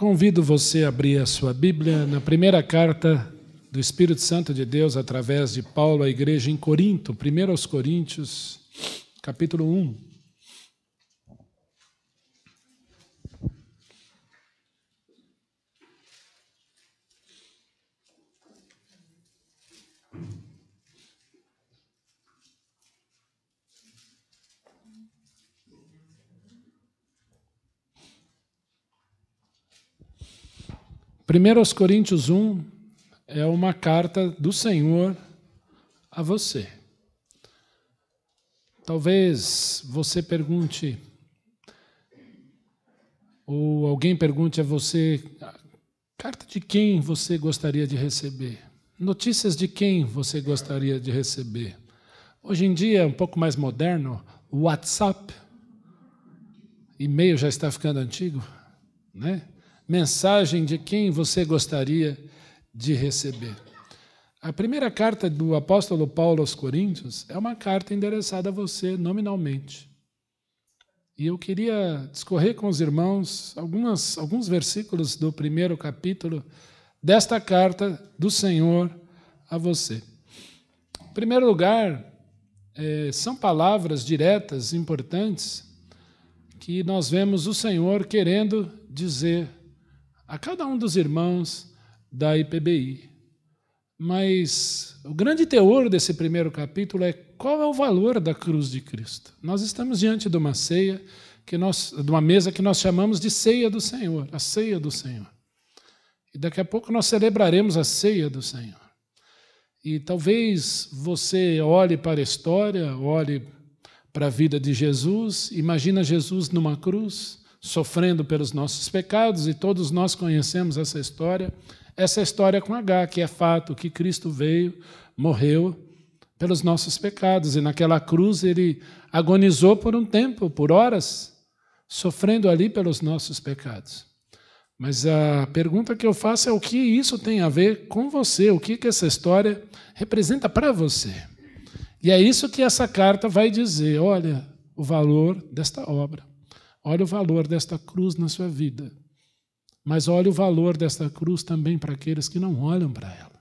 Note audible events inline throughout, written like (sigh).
Convido você a abrir a sua Bíblia na primeira carta do Espírito Santo de Deus através de Paulo à igreja em Corinto, 1 Coríntios, capítulo 1. 1 Coríntios 1 é uma carta do Senhor a você. Talvez você pergunte, ou alguém pergunte a você, carta de quem você gostaria de receber? Notícias de quem você gostaria de receber? Hoje em dia, é um pouco mais moderno, WhatsApp, e-mail já está ficando antigo, né? mensagem de quem você gostaria de receber. A primeira carta do apóstolo Paulo aos Coríntios é uma carta endereçada a você nominalmente. E eu queria discorrer com os irmãos algumas, alguns versículos do primeiro capítulo desta carta do Senhor a você. Em primeiro lugar, é, são palavras diretas, importantes, que nós vemos o Senhor querendo dizer a cada um dos irmãos da IPBI. Mas o grande teor desse primeiro capítulo é qual é o valor da cruz de Cristo. Nós estamos diante de uma ceia que nós, de uma mesa que nós chamamos de ceia do Senhor, a ceia do Senhor. E daqui a pouco nós celebraremos a ceia do Senhor. E talvez você olhe para a história, olhe para a vida de Jesus, imagina Jesus numa cruz sofrendo pelos nossos pecados, e todos nós conhecemos essa história, essa história com H, que é fato que Cristo veio, morreu pelos nossos pecados, e naquela cruz ele agonizou por um tempo, por horas, sofrendo ali pelos nossos pecados. Mas a pergunta que eu faço é o que isso tem a ver com você, o que, que essa história representa para você. E é isso que essa carta vai dizer: olha, o valor desta obra. Olha o valor desta cruz na sua vida. Mas olha o valor desta cruz também para aqueles que não olham para ela.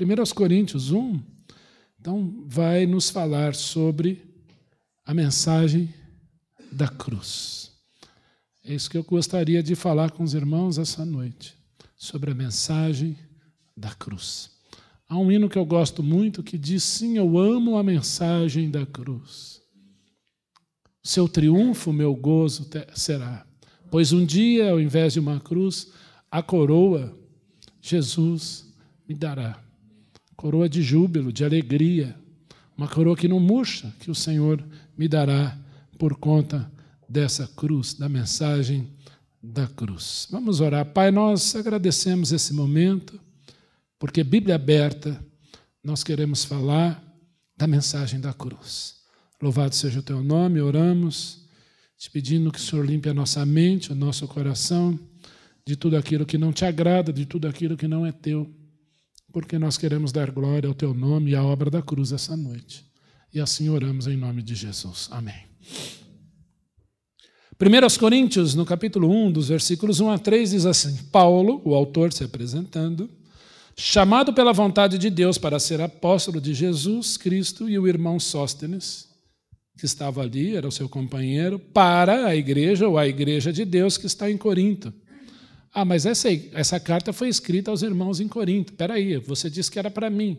1 Coríntios 1, então, vai nos falar sobre a mensagem da cruz. É isso que eu gostaria de falar com os irmãos essa noite, sobre a mensagem da cruz. Há um hino que eu gosto muito que diz: Sim, eu amo a mensagem da cruz seu triunfo, meu gozo será. Pois um dia, ao invés de uma cruz, a coroa Jesus me dará. Coroa de júbilo, de alegria, uma coroa que não murcha, que o Senhor me dará por conta dessa cruz, da mensagem da cruz. Vamos orar. Pai, nós agradecemos esse momento, porque Bíblia aberta, nós queremos falar da mensagem da cruz. Louvado seja o teu nome, oramos, te pedindo que o Senhor limpe a nossa mente, o nosso coração, de tudo aquilo que não te agrada, de tudo aquilo que não é teu, porque nós queremos dar glória ao teu nome e à obra da cruz essa noite. E assim oramos em nome de Jesus. Amém. 1 Coríntios, no capítulo 1, dos versículos 1 a 3, diz assim: Paulo, o autor se apresentando, chamado pela vontade de Deus para ser apóstolo de Jesus Cristo e o irmão Sóstenes, que estava ali, era o seu companheiro, para a igreja ou a igreja de Deus que está em Corinto. Ah, mas essa, essa carta foi escrita aos irmãos em Corinto. Espera aí, você disse que era para mim.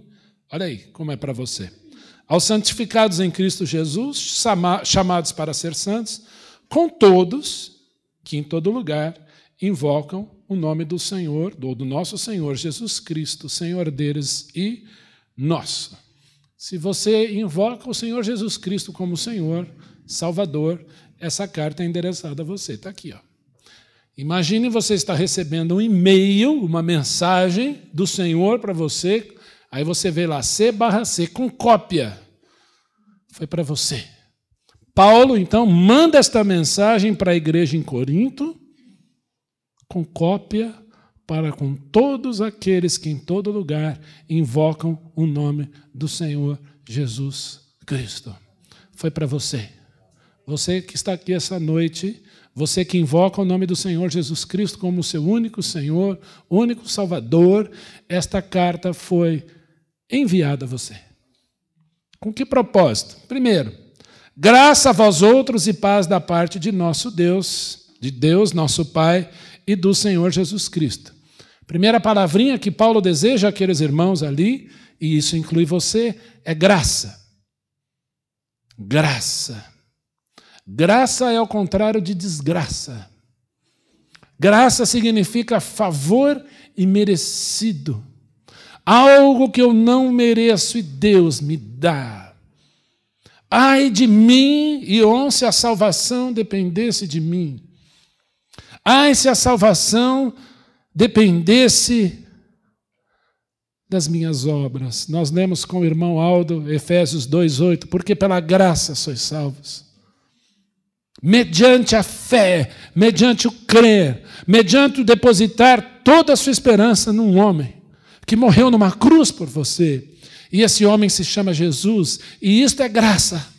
Olha aí como é para você. Aos santificados em Cristo Jesus, chamados para ser santos, com todos que em todo lugar invocam o nome do Senhor, ou do nosso Senhor Jesus Cristo, Senhor deles e nosso. Se você invoca o Senhor Jesus Cristo como Senhor, Salvador, essa carta é endereçada a você. Está aqui. Ó. Imagine você está recebendo um e-mail, uma mensagem do Senhor para você. Aí você vê lá C barra C com cópia. Foi para você. Paulo, então, manda esta mensagem para a igreja em Corinto, com cópia para com todos aqueles que em todo lugar invocam o nome do Senhor Jesus Cristo. Foi para você. Você que está aqui essa noite, você que invoca o nome do Senhor Jesus Cristo como seu único Senhor, único Salvador, esta carta foi enviada a você. Com que propósito? Primeiro, graça a vós outros e paz da parte de nosso Deus, de Deus, nosso Pai, e do Senhor Jesus Cristo. Primeira palavrinha que Paulo deseja àqueles irmãos ali, e isso inclui você, é graça. Graça. Graça é o contrário de desgraça. Graça significa favor e merecido. Algo que eu não mereço e Deus me dá. Ai de mim, e onde a salvação dependesse de mim. Ai, se a salvação dependesse das minhas obras. Nós lemos com o irmão Aldo Efésios 2:8, porque pela graça sois salvos. Mediante a fé, mediante o crer, mediante o depositar toda a sua esperança num homem que morreu numa cruz por você. E esse homem se chama Jesus, e isto é graça.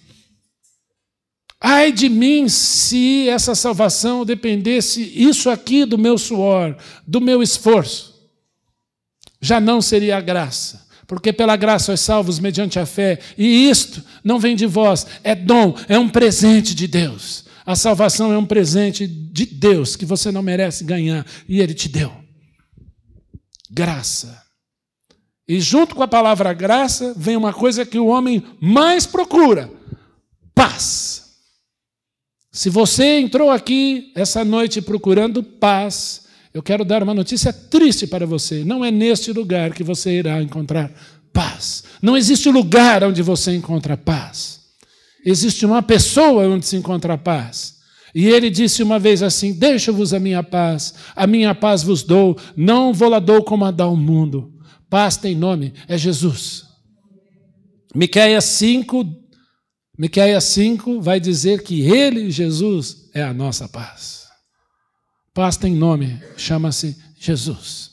Ai de mim se essa salvação dependesse isso aqui do meu suor, do meu esforço. Já não seria a graça, porque pela graça sois salvos mediante a fé, e isto não vem de vós, é dom, é um presente de Deus. A salvação é um presente de Deus que você não merece ganhar e ele te deu. Graça. E junto com a palavra graça vem uma coisa que o homem mais procura: paz. Se você entrou aqui essa noite procurando paz, eu quero dar uma notícia triste para você. Não é neste lugar que você irá encontrar paz. Não existe lugar onde você encontra paz. Existe uma pessoa onde se encontra paz. E ele disse uma vez assim: Deixo-vos a minha paz, a minha paz vos dou, não vou lá dou como a dá o mundo. Paz tem nome, é Jesus. Miqueias 5, Miqueias 5 vai dizer que ele, Jesus, é a nossa paz. Paz tem nome, chama-se Jesus.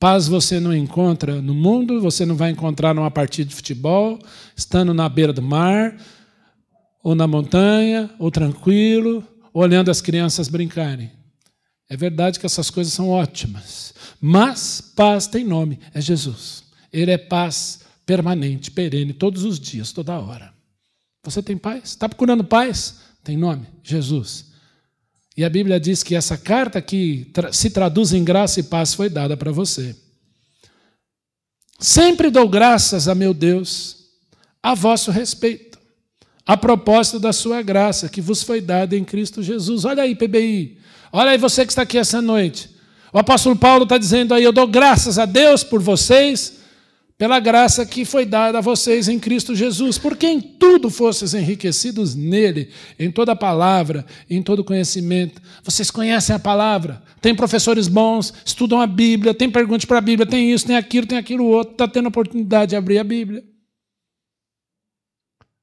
Paz você não encontra no mundo, você não vai encontrar numa partida de futebol, estando na beira do mar, ou na montanha, ou tranquilo, olhando as crianças brincarem. É verdade que essas coisas são ótimas, mas paz tem nome, é Jesus. Ele é paz permanente, perene, todos os dias, toda hora. Você tem paz? Está procurando paz? Tem nome: Jesus. E a Bíblia diz que essa carta que se traduz em graça e paz foi dada para você. Sempre dou graças a meu Deus a vosso respeito, a propósito da sua graça que vos foi dada em Cristo Jesus. Olha aí, PBI. Olha aí você que está aqui essa noite. O apóstolo Paulo está dizendo aí: Eu dou graças a Deus por vocês, pela graça que foi dada a vocês em Cristo Jesus, porque em tudo fostes enriquecidos nele, em toda palavra, em todo conhecimento. Vocês conhecem a palavra, tem professores bons, estudam a Bíblia, tem perguntas para a Bíblia, tem isso, tem aquilo, tem aquilo outro, está tendo a oportunidade de abrir a Bíblia.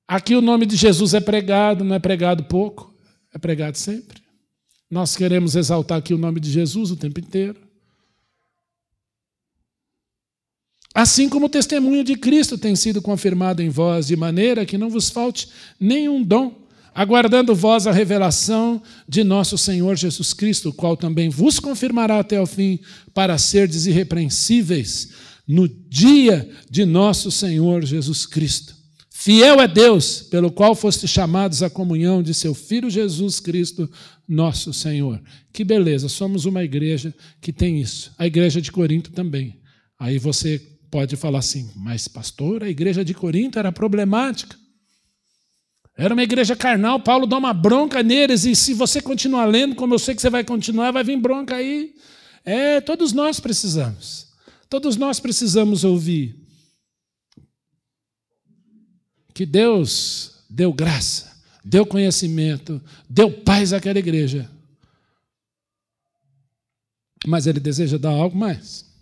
Aqui o nome de Jesus é pregado, não é pregado pouco, é pregado sempre. Nós queremos exaltar aqui o nome de Jesus o tempo inteiro. Assim como o testemunho de Cristo tem sido confirmado em vós, de maneira que não vos falte nenhum dom, aguardando vós a revelação de nosso Senhor Jesus Cristo, o qual também vos confirmará até o fim, para serdes irrepreensíveis no dia de nosso Senhor Jesus Cristo. Fiel é Deus, pelo qual foste chamados à comunhão de seu Filho Jesus Cristo, nosso Senhor. Que beleza, somos uma igreja que tem isso. A igreja de Corinto também. Aí você pode falar assim, mas pastor, a igreja de Corinto era problemática. Era uma igreja carnal, Paulo dá uma bronca neles, e se você continuar lendo, como eu sei que você vai continuar, vai vir bronca aí. É, todos nós precisamos. Todos nós precisamos ouvir. Que Deus deu graça, deu conhecimento, deu paz àquela igreja. Mas ele deseja dar algo mais.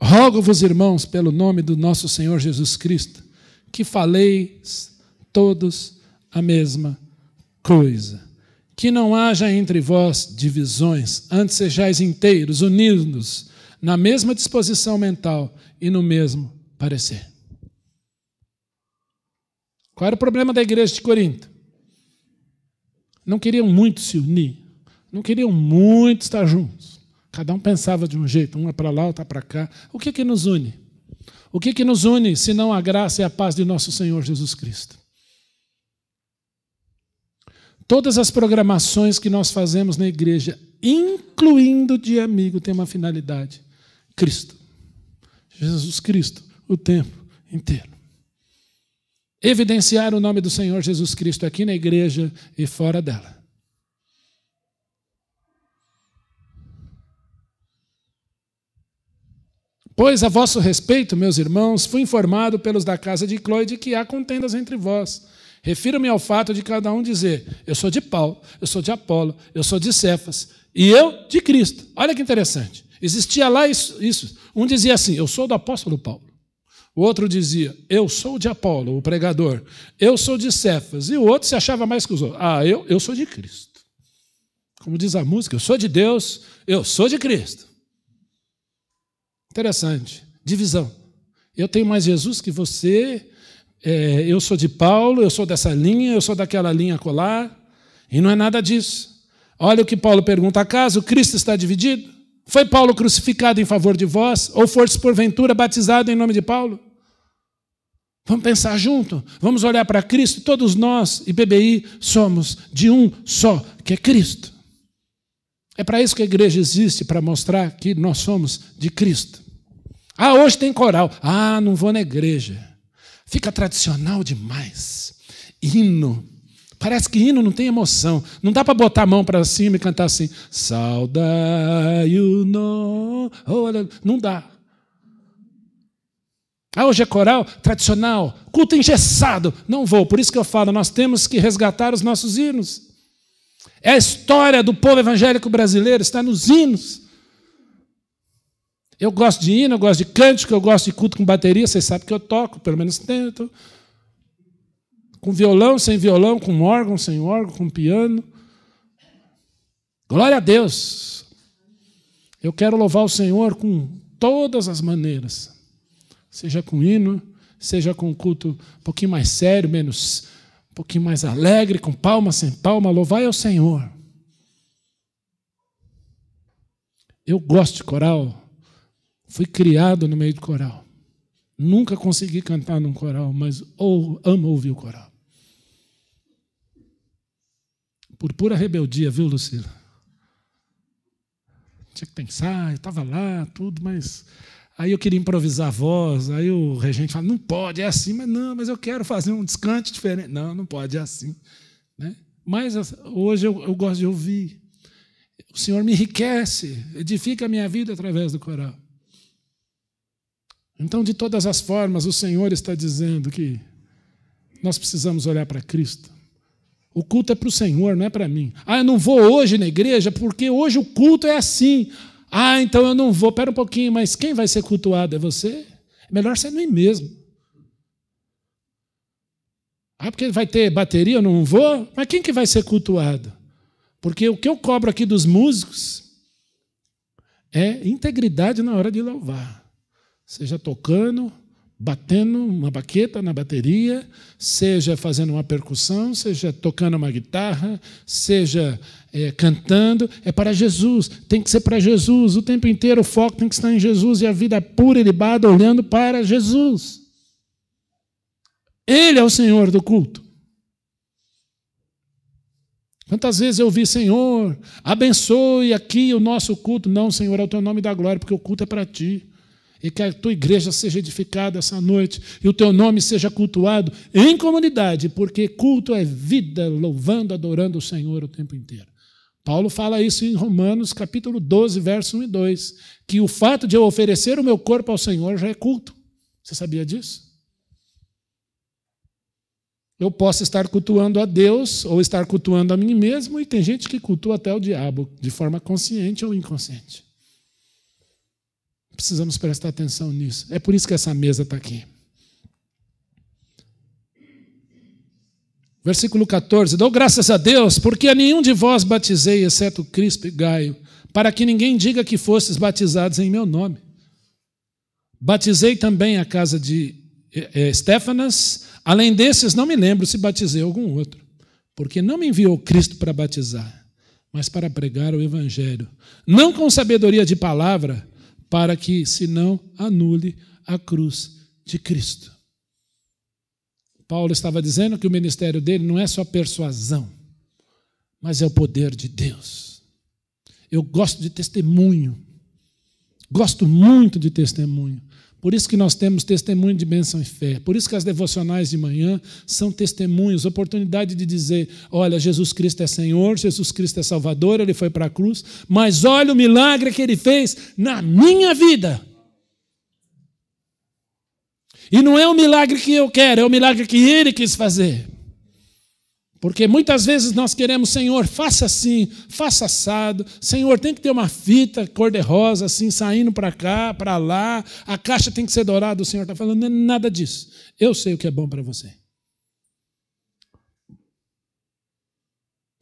Rogo-vos, irmãos, pelo nome do nosso Senhor Jesus Cristo, que faleis todos a mesma coisa. Que não haja entre vós divisões, antes sejais inteiros, unidos na mesma disposição mental e no mesmo parecer. Qual era o problema da igreja de Corinto? Não queriam muito se unir, não queriam muito estar juntos. Cada um pensava de um jeito, uma para lá, outra para cá. O que, que nos une? O que, que nos une se não a graça e a paz de nosso Senhor Jesus Cristo? Todas as programações que nós fazemos na igreja, incluindo de amigo, tem uma finalidade: Cristo. Jesus Cristo, o tempo inteiro. Evidenciar o nome do Senhor Jesus Cristo aqui na igreja e fora dela. Pois a vosso respeito, meus irmãos, fui informado pelos da casa de Cloide que há contendas entre vós. Refiro-me ao fato de cada um dizer: eu sou de Paulo, eu sou de Apolo, eu sou de Cefas e eu de Cristo. Olha que interessante. Existia lá isso, isso. Um dizia assim: eu sou do apóstolo Paulo. O outro dizia: eu sou de Apolo, o pregador. Eu sou de Cefas. E o outro se achava mais que os outros. Ah, eu, eu sou de Cristo. Como diz a música, eu sou de Deus, eu sou de Cristo. Interessante. Divisão. Eu tenho mais Jesus que você, é, eu sou de Paulo, eu sou dessa linha, eu sou daquela linha colar. E não é nada disso. Olha o que Paulo pergunta: acaso Cristo está dividido? Foi Paulo crucificado em favor de vós? Ou foste porventura batizado em nome de Paulo? Vamos pensar junto, vamos olhar para Cristo. Todos nós, BBI somos de um só, que é Cristo. É para isso que a igreja existe para mostrar que nós somos de Cristo. Ah, hoje tem coral. Ah, não vou na igreja. Fica tradicional demais. Hino. Parece que hino não tem emoção. Não dá para botar a mão para cima e cantar assim. Saudai o no. Oh, não dá. Ah, hoje é coral tradicional, culto engessado. Não vou. Por isso que eu falo, nós temos que resgatar os nossos hinos. É a história do povo evangélico brasileiro, está nos hinos. Eu gosto de hino, eu gosto de cântico, eu gosto de culto com bateria, vocês sabem que eu toco, pelo menos tento. Com violão, sem violão, com órgão, sem órgão, com piano. Glória a Deus! Eu quero louvar o Senhor com todas as maneiras, seja com hino, seja com culto um pouquinho mais sério, menos um pouquinho mais alegre, com palma, sem palma, louvai ao Senhor. Eu gosto de coral, Fui criado no meio de coral. Nunca consegui cantar num coral, mas ou, amo ouvir o coral. Por pura rebeldia, viu, Lucila? Tinha que pensar, eu estava lá, tudo, mas. Aí eu queria improvisar a voz, aí o regente fala: não pode, é assim, mas não, mas eu quero fazer um descante diferente. Não, não pode, é assim. Né? Mas hoje eu, eu gosto de ouvir. O Senhor me enriquece, edifica a minha vida através do coral. Então, de todas as formas, o Senhor está dizendo que nós precisamos olhar para Cristo. O culto é para o Senhor, não é para mim. Ah, eu não vou hoje na igreja porque hoje o culto é assim. Ah, então eu não vou. Pera um pouquinho, mas quem vai ser cultuado? É você? Melhor é melhor ser mim mesmo. Ah, porque vai ter bateria, eu não vou. Mas quem que vai ser cultuado? Porque o que eu cobro aqui dos músicos é integridade na hora de louvar seja tocando, batendo uma baqueta na bateria, seja fazendo uma percussão, seja tocando uma guitarra, seja é, cantando, é para Jesus, tem que ser para Jesus, o tempo inteiro o foco tem que estar em Jesus e a vida pura e libada olhando para Jesus. Ele é o Senhor do culto. Quantas vezes eu vi: Senhor, abençoe aqui o nosso culto. Não, Senhor, é o teu nome da glória, porque o culto é para ti e que a tua igreja seja edificada essa noite e o teu nome seja cultuado em comunidade, porque culto é vida, louvando, adorando o Senhor o tempo inteiro. Paulo fala isso em Romanos, capítulo 12, verso 1 e 2, que o fato de eu oferecer o meu corpo ao Senhor já é culto. Você sabia disso? Eu posso estar cultuando a Deus ou estar cultuando a mim mesmo, e tem gente que cultua até o diabo, de forma consciente ou inconsciente. Precisamos prestar atenção nisso. É por isso que essa mesa está aqui. Versículo 14: Dou graças a Deus, porque a nenhum de vós batizei, exceto Crispo e Gaio, para que ninguém diga que fostes batizados em meu nome. Batizei também a casa de Estéfanas, eh, eh, além desses, não me lembro se batizei algum outro, porque não me enviou Cristo para batizar, mas para pregar o Evangelho, não com sabedoria de palavra, para que se não anule a cruz de Cristo. Paulo estava dizendo que o ministério dele não é só persuasão, mas é o poder de Deus. Eu gosto de testemunho, gosto muito de testemunho. Por isso que nós temos testemunho de bênção e fé. Por isso que as devocionais de manhã são testemunhos, oportunidade de dizer: olha, Jesus Cristo é Senhor, Jesus Cristo é Salvador, ele foi para a cruz, mas olha o milagre que ele fez na minha vida. E não é o milagre que eu quero, é o milagre que ele quis fazer. Porque muitas vezes nós queremos, Senhor, faça assim, faça assado. Senhor, tem que ter uma fita cor-de-rosa, assim, saindo para cá, para lá. A caixa tem que ser dourada. O Senhor está falando, não é nada disso. Eu sei o que é bom para você.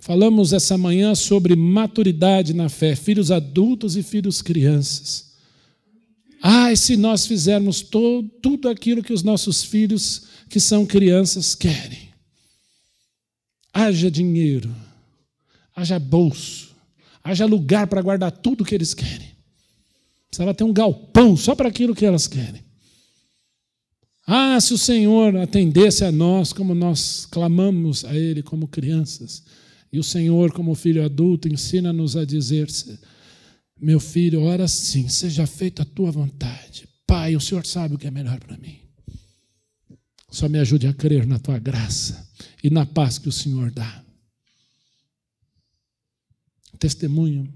Falamos essa manhã sobre maturidade na fé, filhos adultos e filhos crianças. Ai, se nós fizermos todo, tudo aquilo que os nossos filhos, que são crianças, querem haja dinheiro, haja bolso, haja lugar para guardar tudo o que eles querem. Precisava ter um galpão só para aquilo que elas querem. Ah, se o Senhor atendesse a nós como nós clamamos a Ele como crianças, e o Senhor, como filho adulto, ensina-nos a dizer: Meu filho, ora sim, seja feita a tua vontade. Pai, o Senhor sabe o que é melhor para mim. Só me ajude a crer na tua graça e na paz que o Senhor dá. Testemunho: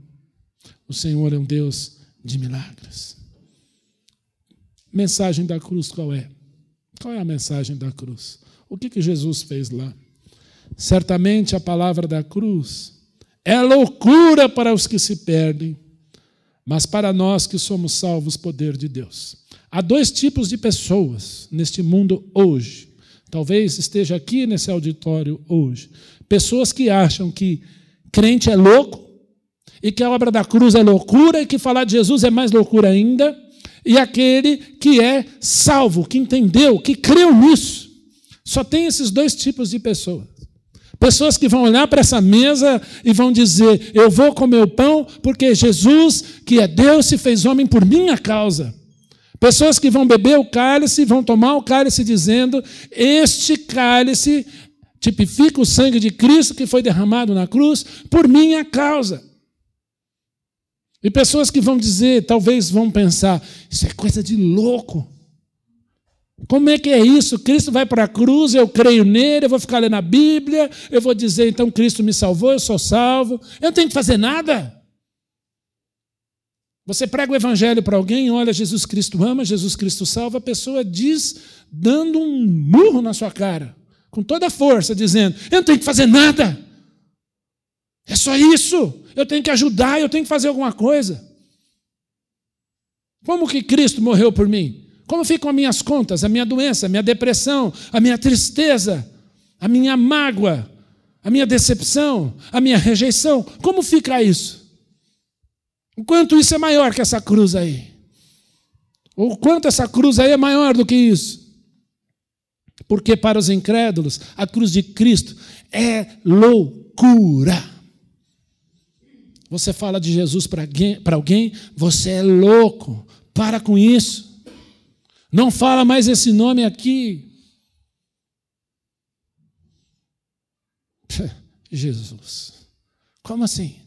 o Senhor é um Deus de milagres. Mensagem da cruz qual é? Qual é a mensagem da cruz? O que, que Jesus fez lá? Certamente a palavra da cruz é loucura para os que se perdem, mas para nós que somos salvos, poder de Deus. Há dois tipos de pessoas neste mundo hoje Talvez esteja aqui nesse auditório hoje. Pessoas que acham que crente é louco, e que a obra da cruz é loucura, e que falar de Jesus é mais loucura ainda, e aquele que é salvo, que entendeu, que creu nisso. Só tem esses dois tipos de pessoas. Pessoas que vão olhar para essa mesa e vão dizer: Eu vou comer o pão porque Jesus, que é Deus, se fez homem por minha causa. Pessoas que vão beber o cálice, vão tomar o cálice dizendo: Este cálice tipifica o sangue de Cristo que foi derramado na cruz por minha causa. E pessoas que vão dizer, talvez vão pensar: Isso é coisa de louco. Como é que é isso? Cristo vai para a cruz, eu creio nele, eu vou ficar lendo a Bíblia, eu vou dizer então Cristo me salvou, eu sou salvo, eu não tenho que fazer nada. Você prega o evangelho para alguém, olha, Jesus Cristo ama, Jesus Cristo salva, a pessoa diz, dando um murro na sua cara, com toda a força, dizendo: Eu não tenho que fazer nada, é só isso, eu tenho que ajudar, eu tenho que fazer alguma coisa. Como que Cristo morreu por mim? Como ficam as minhas contas, a minha doença, a minha depressão, a minha tristeza, a minha mágoa, a minha decepção, a minha rejeição? Como fica isso? O quanto isso é maior que essa cruz aí? O quanto essa cruz aí é maior do que isso? Porque para os incrédulos, a cruz de Cristo é loucura. Você fala de Jesus para alguém, você é louco. Para com isso. Não fala mais esse nome aqui. (laughs) Jesus. Como assim?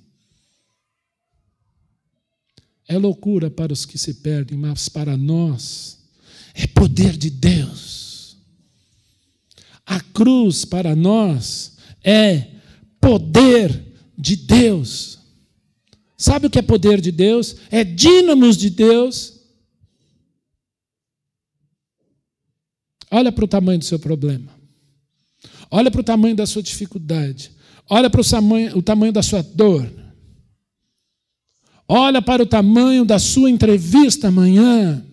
é loucura para os que se perdem, mas para nós é poder de Deus. A cruz para nós é poder de Deus. Sabe o que é poder de Deus? É dínamos de Deus. Olha para o tamanho do seu problema. Olha para o tamanho da sua dificuldade. Olha para o tamanho, o tamanho da sua dor. Olha para o tamanho da sua entrevista amanhã.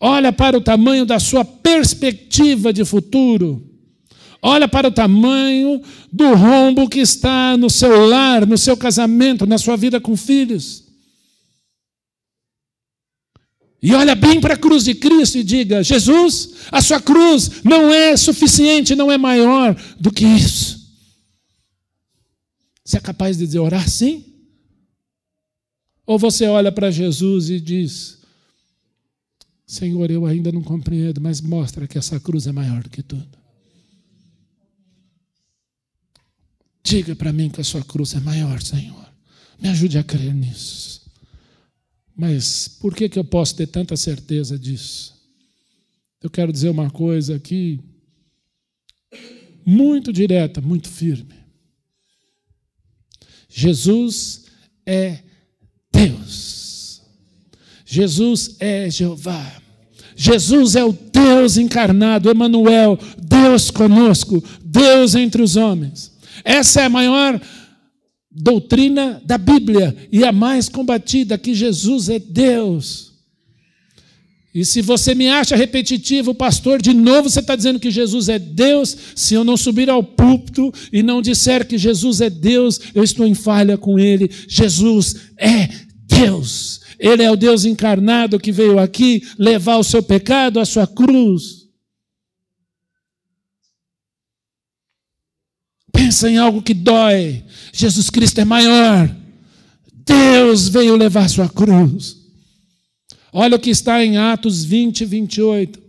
Olha para o tamanho da sua perspectiva de futuro. Olha para o tamanho do rombo que está no seu lar, no seu casamento, na sua vida com filhos. E olha bem para a cruz de Cristo e diga: Jesus, a sua cruz não é suficiente, não é maior do que isso. Você é capaz de dizer, orar sim? Ou você olha para Jesus e diz: Senhor, eu ainda não compreendo, mas mostra que essa cruz é maior do que tudo. Diga para mim que a sua cruz é maior, Senhor. Me ajude a crer nisso. Mas por que, que eu posso ter tanta certeza disso? Eu quero dizer uma coisa aqui, muito direta, muito firme. Jesus é Deus. Jesus é Jeová. Jesus é o Deus encarnado, Emanuel, Deus conosco, Deus entre os homens. Essa é a maior doutrina da Bíblia e a mais combatida que Jesus é Deus. E se você me acha repetitivo, pastor, de novo você está dizendo que Jesus é Deus. Se eu não subir ao púlpito e não disser que Jesus é Deus, eu estou em falha com ele. Jesus é Deus. Ele é o Deus encarnado que veio aqui levar o seu pecado à sua cruz. Pensa em algo que dói. Jesus Cristo é maior. Deus veio levar a sua cruz. Olha o que está em Atos 20, 28.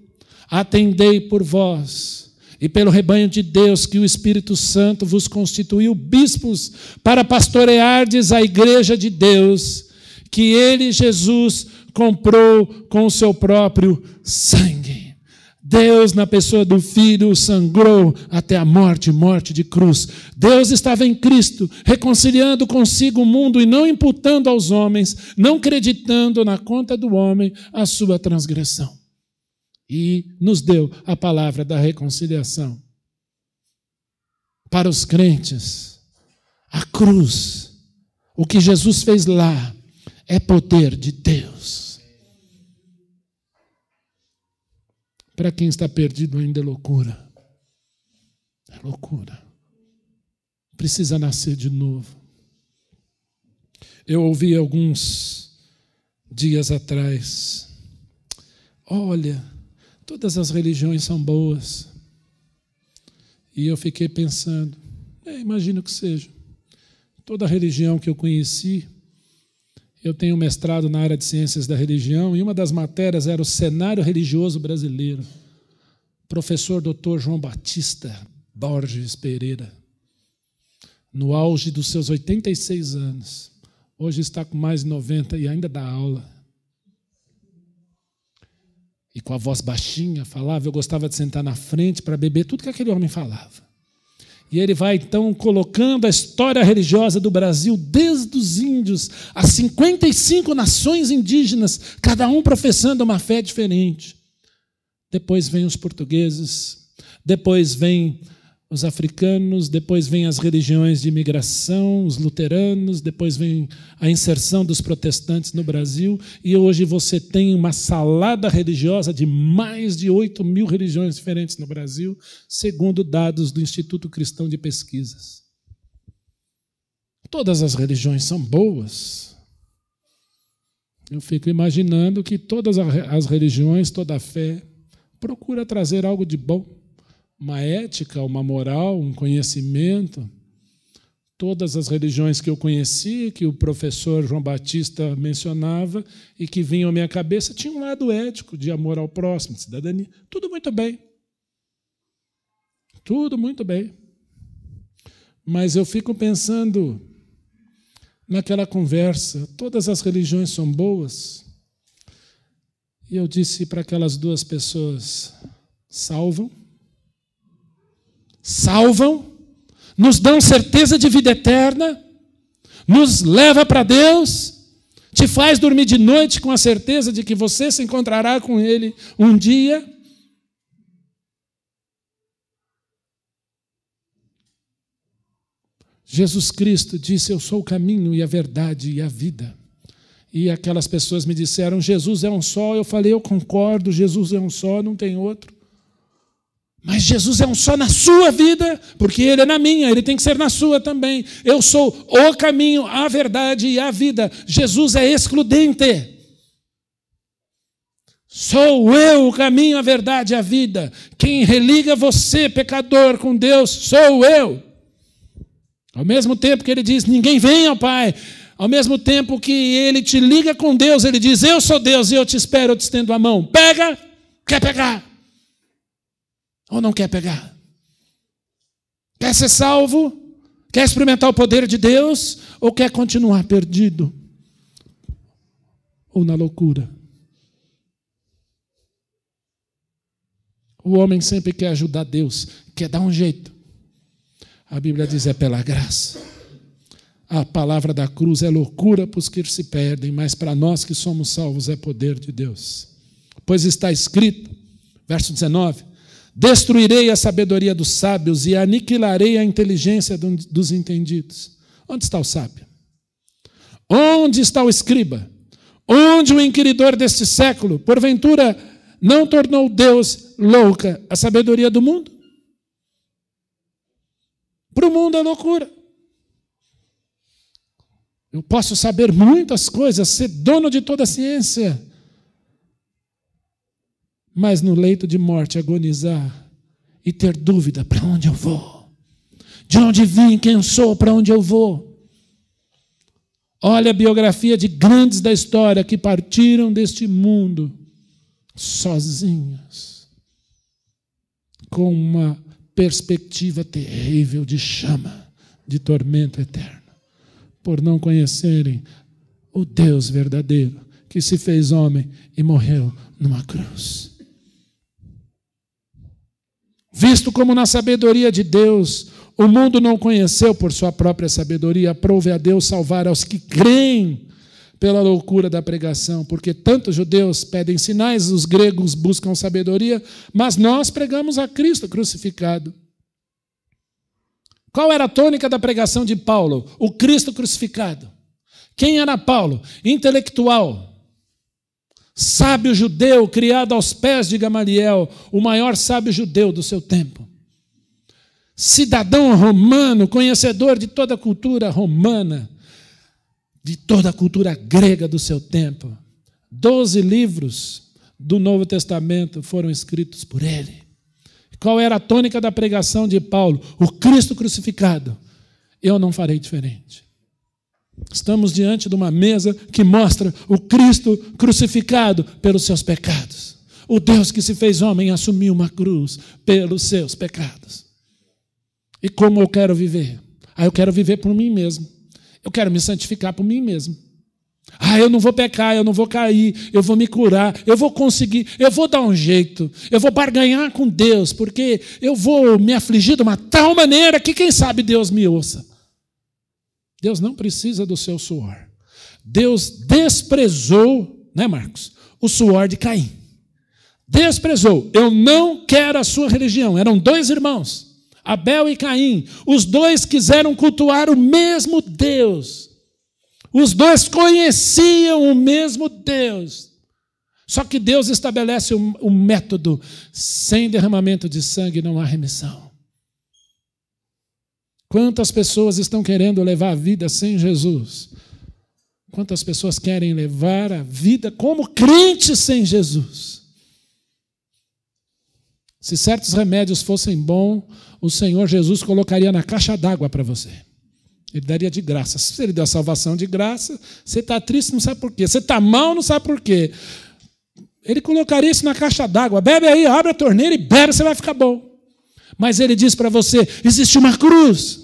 Atendei por vós e pelo rebanho de Deus que o Espírito Santo vos constituiu bispos para pastoreardes a igreja de Deus que ele, Jesus, comprou com o seu próprio sangue. Deus, na pessoa do Filho, sangrou até a morte, morte de cruz. Deus estava em Cristo, reconciliando consigo o mundo e não imputando aos homens, não creditando na conta do homem a sua transgressão. E nos deu a palavra da reconciliação. Para os crentes, a cruz, o que Jesus fez lá, é poder de Deus. Para quem está perdido ainda é loucura. É loucura. Precisa nascer de novo. Eu ouvi alguns dias atrás: olha, todas as religiões são boas. E eu fiquei pensando: é, imagino que seja. Toda religião que eu conheci eu tenho um mestrado na área de ciências da religião e uma das matérias era o cenário religioso brasileiro. Professor Dr. João Batista Borges Pereira, no auge dos seus 86 anos, hoje está com mais de 90 e ainda dá aula. E com a voz baixinha, falava, eu gostava de sentar na frente para beber tudo que aquele homem falava. E ele vai então colocando a história religiosa do Brasil, desde os índios, as 55 nações indígenas, cada um professando uma fé diferente. Depois vem os portugueses, depois vem os africanos, depois vêm as religiões de imigração, os luteranos, depois vem a inserção dos protestantes no Brasil, e hoje você tem uma salada religiosa de mais de 8 mil religiões diferentes no Brasil, segundo dados do Instituto Cristão de Pesquisas. Todas as religiões são boas. Eu fico imaginando que todas as religiões, toda a fé, procura trazer algo de bom uma ética, uma moral, um conhecimento. Todas as religiões que eu conheci, que o professor João Batista mencionava e que vinham à minha cabeça, tinha um lado ético, de amor ao próximo, de cidadania. Tudo muito bem. Tudo muito bem. Mas eu fico pensando naquela conversa: todas as religiões são boas? E eu disse para aquelas duas pessoas: salvam salvam, nos dão certeza de vida eterna, nos leva para Deus, te faz dormir de noite com a certeza de que você se encontrará com Ele um dia. Jesus Cristo disse: Eu sou o caminho e a verdade e a vida. E aquelas pessoas me disseram: Jesus é um só. Eu falei: Eu concordo, Jesus é um só, não tem outro. Mas Jesus é um só na sua vida, porque ele é na minha, ele tem que ser na sua também. Eu sou o caminho, a verdade e a vida. Jesus é excludente. Sou eu o caminho, a verdade e a vida. Quem religa você, pecador, com Deus, sou eu. Ao mesmo tempo que ele diz: ninguém vem ao Pai. Ao mesmo tempo que ele te liga com Deus, ele diz: Eu sou Deus e eu te espero, eu te estendo a mão. Pega, quer pegar. Ou não quer pegar? Quer ser salvo? Quer experimentar o poder de Deus? Ou quer continuar perdido? Ou na loucura? O homem sempre quer ajudar Deus, quer dar um jeito. A Bíblia diz: é pela graça. A palavra da cruz é loucura para os que se perdem, mas para nós que somos salvos é poder de Deus. Pois está escrito, verso 19: Destruirei a sabedoria dos sábios e aniquilarei a inteligência dos entendidos. Onde está o sábio? Onde está o escriba? Onde o inquiridor deste século? Porventura, não tornou Deus louca a sabedoria do mundo? Para o mundo é loucura. Eu posso saber muitas coisas, ser dono de toda a ciência, mas no leito de morte agonizar e ter dúvida para onde eu vou, de onde vim, quem sou, para onde eu vou. Olha a biografia de grandes da história que partiram deste mundo sozinhos, com uma perspectiva terrível de chama, de tormento eterno, por não conhecerem o Deus verdadeiro que se fez homem e morreu numa cruz. Visto como na sabedoria de Deus, o mundo não conheceu por sua própria sabedoria, Prove a Deus salvar aos que creem pela loucura da pregação, porque tantos judeus pedem sinais, os gregos buscam sabedoria, mas nós pregamos a Cristo crucificado. Qual era a tônica da pregação de Paulo? O Cristo crucificado. Quem era Paulo? Intelectual, sábio judeu criado aos pés de Gamaliel, o maior sábio judeu do seu tempo. Cidadão romano, conhecedor de toda a cultura romana, de toda a cultura grega do seu tempo. Doze livros do Novo Testamento foram escritos por ele. Qual era a tônica da pregação de Paulo? O Cristo crucificado. Eu não farei diferente. Estamos diante de uma mesa que mostra o Cristo crucificado pelos seus pecados. O Deus que se fez homem assumiu uma cruz pelos seus pecados. E como eu quero viver? Ah, eu quero viver por mim mesmo. Eu quero me santificar por mim mesmo. Ah, eu não vou pecar, eu não vou cair, eu vou me curar, eu vou conseguir, eu vou dar um jeito, eu vou barganhar com Deus, porque eu vou me afligir de uma tal maneira que quem sabe Deus me ouça. Deus não precisa do seu suor. Deus desprezou, né, Marcos? O suor de Caim. Desprezou. Eu não quero a sua religião. Eram dois irmãos, Abel e Caim. Os dois quiseram cultuar o mesmo Deus. Os dois conheciam o mesmo Deus. Só que Deus estabelece um, um método: sem derramamento de sangue não há remissão. Quantas pessoas estão querendo levar a vida sem Jesus? Quantas pessoas querem levar a vida como crente sem Jesus? Se certos remédios fossem bons, o Senhor Jesus colocaria na caixa d'água para você. Ele daria de graça. Se ele deu a salvação de graça, você está triste, não sabe por quê. Você está mal, não sabe por quê. Ele colocaria isso na caixa d'água. Bebe aí, abre a torneira e bebe, você vai ficar bom. Mas ele diz para você: existe uma cruz.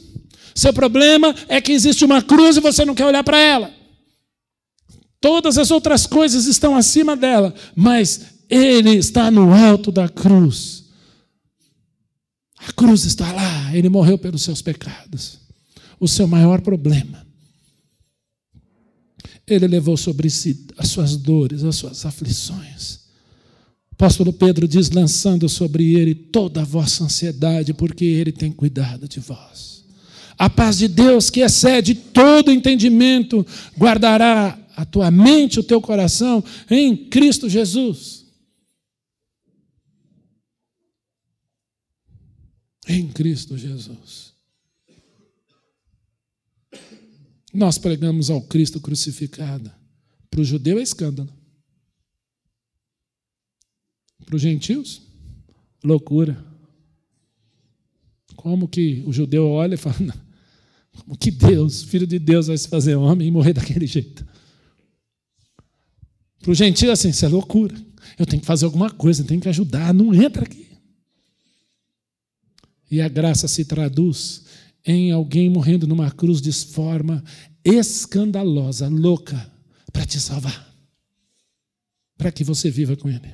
Seu problema é que existe uma cruz e você não quer olhar para ela. Todas as outras coisas estão acima dela, mas ele está no alto da cruz. A cruz está lá, ele morreu pelos seus pecados. O seu maior problema. Ele levou sobre si as suas dores, as suas aflições apóstolo Pedro diz: lançando sobre ele toda a vossa ansiedade, porque ele tem cuidado de vós. A paz de Deus, que excede todo entendimento, guardará a tua mente, o teu coração em Cristo Jesus. Em Cristo Jesus. Nós pregamos ao Cristo crucificado. Para o judeu é escândalo. Para os gentios, loucura. Como que o judeu olha e fala: como que Deus, filho de Deus, vai se fazer homem e morrer daquele jeito? Para o gentio, assim, isso é loucura. Eu tenho que fazer alguma coisa, tenho que ajudar, não entra aqui. E a graça se traduz em alguém morrendo numa cruz de forma escandalosa, louca, para te salvar, para que você viva com Ele.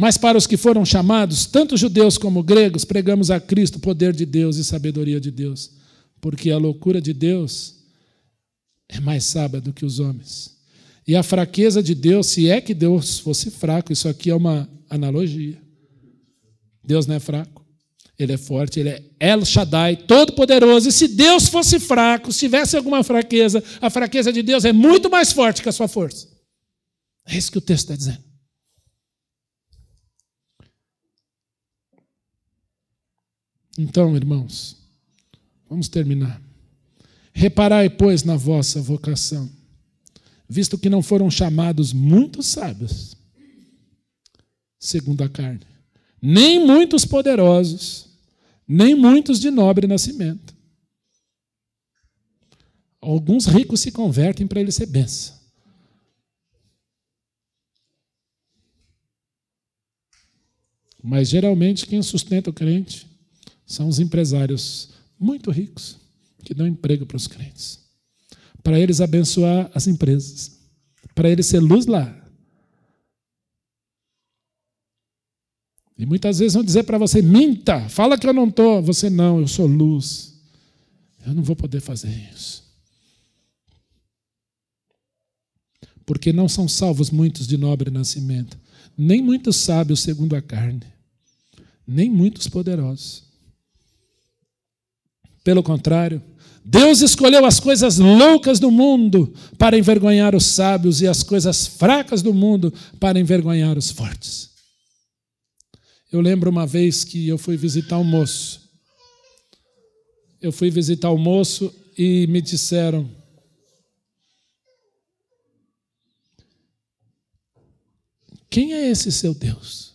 Mas para os que foram chamados, tanto judeus como gregos, pregamos a Cristo o poder de Deus e sabedoria de Deus, porque a loucura de Deus é mais sábia do que os homens. E a fraqueza de Deus, se é que Deus fosse fraco, isso aqui é uma analogia. Deus não é fraco, ele é forte, ele é El Shaddai, todo-poderoso. E se Deus fosse fraco, se tivesse alguma fraqueza, a fraqueza de Deus é muito mais forte que a sua força. É isso que o texto está dizendo. Então, irmãos, vamos terminar. Reparai, pois, na vossa vocação, visto que não foram chamados muitos sábios, segundo a carne, nem muitos poderosos, nem muitos de nobre nascimento. Alguns ricos se convertem para ele ser benção. Mas geralmente quem sustenta o crente são os empresários muito ricos que dão emprego para os crentes, para eles abençoar as empresas, para eles ser luz lá. E muitas vezes vão dizer para você: minta, fala que eu não estou. Você não, eu sou luz. Eu não vou poder fazer isso. Porque não são salvos muitos de nobre nascimento, nem muitos sábios segundo a carne, nem muitos poderosos pelo contrário, Deus escolheu as coisas loucas do mundo para envergonhar os sábios e as coisas fracas do mundo para envergonhar os fortes. Eu lembro uma vez que eu fui visitar um moço. Eu fui visitar o um moço e me disseram: Quem é esse seu Deus?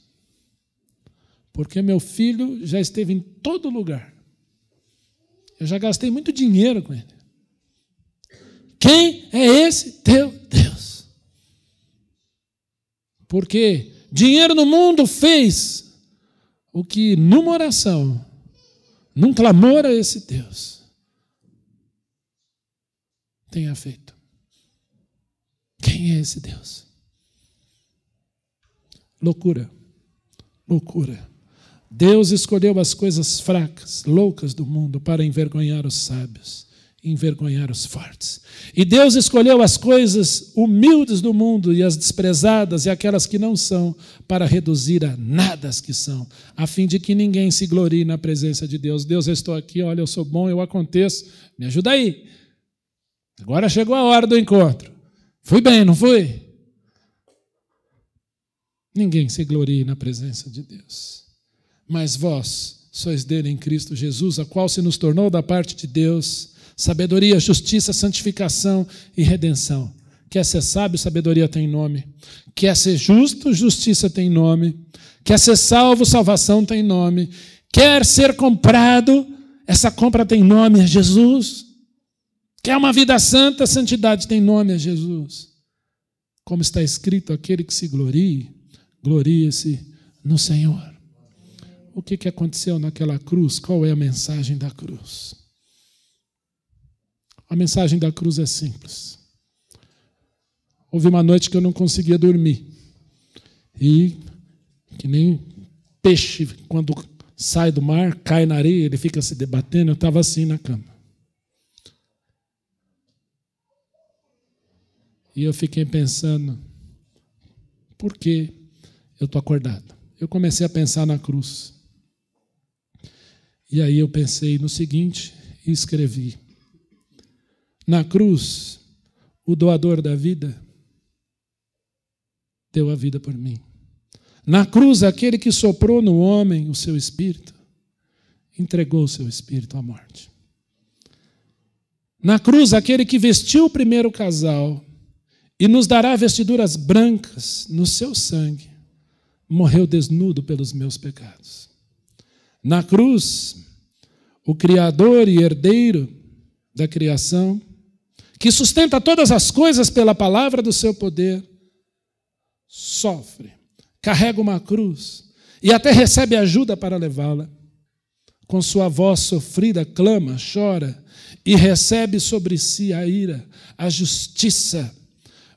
Porque meu filho já esteve em todo lugar eu já gastei muito dinheiro com ele. Quem é esse teu Deus? Porque dinheiro no mundo fez o que numa oração, num clamor a esse Deus, tenha feito. Quem é esse Deus? Loucura. Loucura. Deus escolheu as coisas fracas, loucas do mundo para envergonhar os sábios, envergonhar os fortes. E Deus escolheu as coisas humildes do mundo e as desprezadas e aquelas que não são para reduzir a nada as que são, a fim de que ninguém se glorie na presença de Deus. Deus, eu estou aqui, olha, eu sou bom, eu aconteço, me ajuda aí. Agora chegou a hora do encontro. Fui bem, não fui? Ninguém se glorie na presença de Deus. Mas vós sois dele em Cristo Jesus, a qual se nos tornou da parte de Deus sabedoria, justiça, santificação e redenção. Quer ser sábio, sabedoria tem nome. Quer ser justo, justiça tem nome. Quer ser salvo, salvação tem nome. Quer ser comprado, essa compra tem nome, é Jesus. Quer uma vida santa, santidade tem nome, é Jesus. Como está escrito, aquele que se glorie, glorie-se no Senhor o que, que aconteceu naquela cruz, qual é a mensagem da cruz. A mensagem da cruz é simples. Houve uma noite que eu não conseguia dormir. E que nem peixe, quando sai do mar, cai na areia, ele fica se debatendo. Eu estava assim na cama. E eu fiquei pensando, por que eu estou acordado? Eu comecei a pensar na cruz. E aí eu pensei no seguinte e escrevi: Na cruz, o doador da vida deu a vida por mim. Na cruz, aquele que soprou no homem o seu espírito entregou o seu espírito à morte. Na cruz, aquele que vestiu o primeiro casal e nos dará vestiduras brancas no seu sangue, morreu desnudo pelos meus pecados. Na cruz, o Criador e herdeiro da criação, que sustenta todas as coisas pela palavra do seu poder, sofre, carrega uma cruz e até recebe ajuda para levá-la. Com sua voz sofrida, clama, chora e recebe sobre si a ira, a justiça,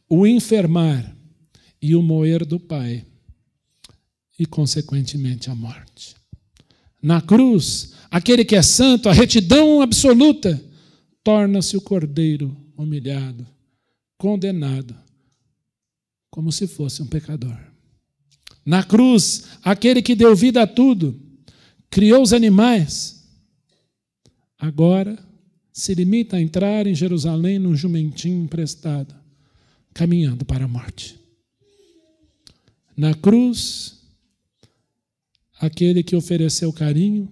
o enfermar e o moer do Pai, e consequentemente a morte. Na cruz, aquele que é santo, a retidão absoluta, torna-se o cordeiro humilhado, condenado, como se fosse um pecador. Na cruz, aquele que deu vida a tudo, criou os animais, agora se limita a entrar em Jerusalém num jumentinho emprestado, caminhando para a morte. Na cruz, aquele que ofereceu carinho,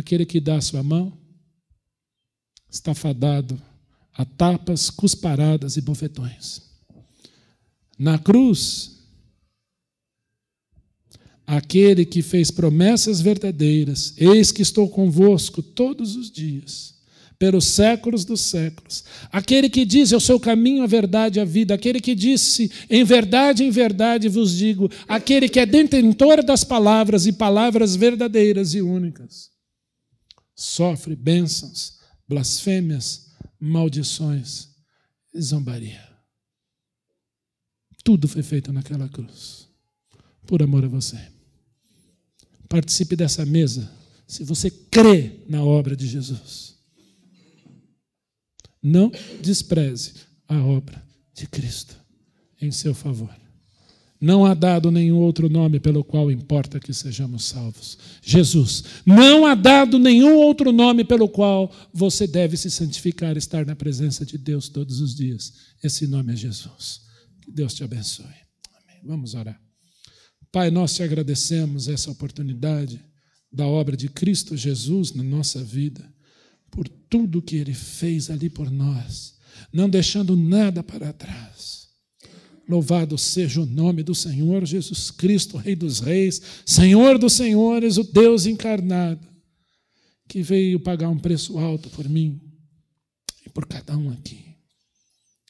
aquele que dá a sua mão está fadado a tapas, cusparadas e bofetões. Na cruz, aquele que fez promessas verdadeiras, eis que estou convosco todos os dias, pelos séculos dos séculos. Aquele que diz, eu sou o caminho, a verdade e a vida. Aquele que disse, em verdade, em verdade vos digo. Aquele que é detentor das palavras e palavras verdadeiras e únicas sofre bênçãos, blasfêmias, maldições e zombaria. Tudo foi feito naquela cruz, por amor a você. Participe dessa mesa se você crê na obra de Jesus. Não despreze a obra de Cristo em seu favor. Não há dado nenhum outro nome pelo qual importa que sejamos salvos. Jesus. Não há dado nenhum outro nome pelo qual você deve se santificar, estar na presença de Deus todos os dias. Esse nome é Jesus. Que Deus te abençoe. Amém. Vamos orar. Pai, nós te agradecemos essa oportunidade da obra de Cristo Jesus na nossa vida, por tudo que ele fez ali por nós, não deixando nada para trás Louvado seja o nome do Senhor Jesus Cristo, Rei dos Reis, Senhor dos Senhores, o Deus encarnado, que veio pagar um preço alto por mim e por cada um aqui.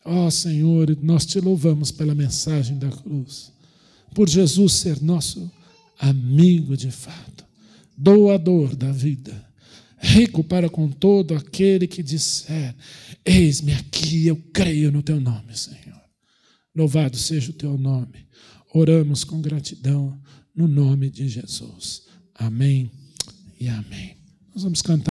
Ó oh, Senhor, nós te louvamos pela mensagem da cruz, por Jesus ser nosso amigo de fato, doador da vida, rico para com todo aquele que disser: Eis-me aqui, eu creio no teu nome, Senhor. Louvado seja o teu nome. Oramos com gratidão no nome de Jesus. Amém e amém. Nós vamos cantar.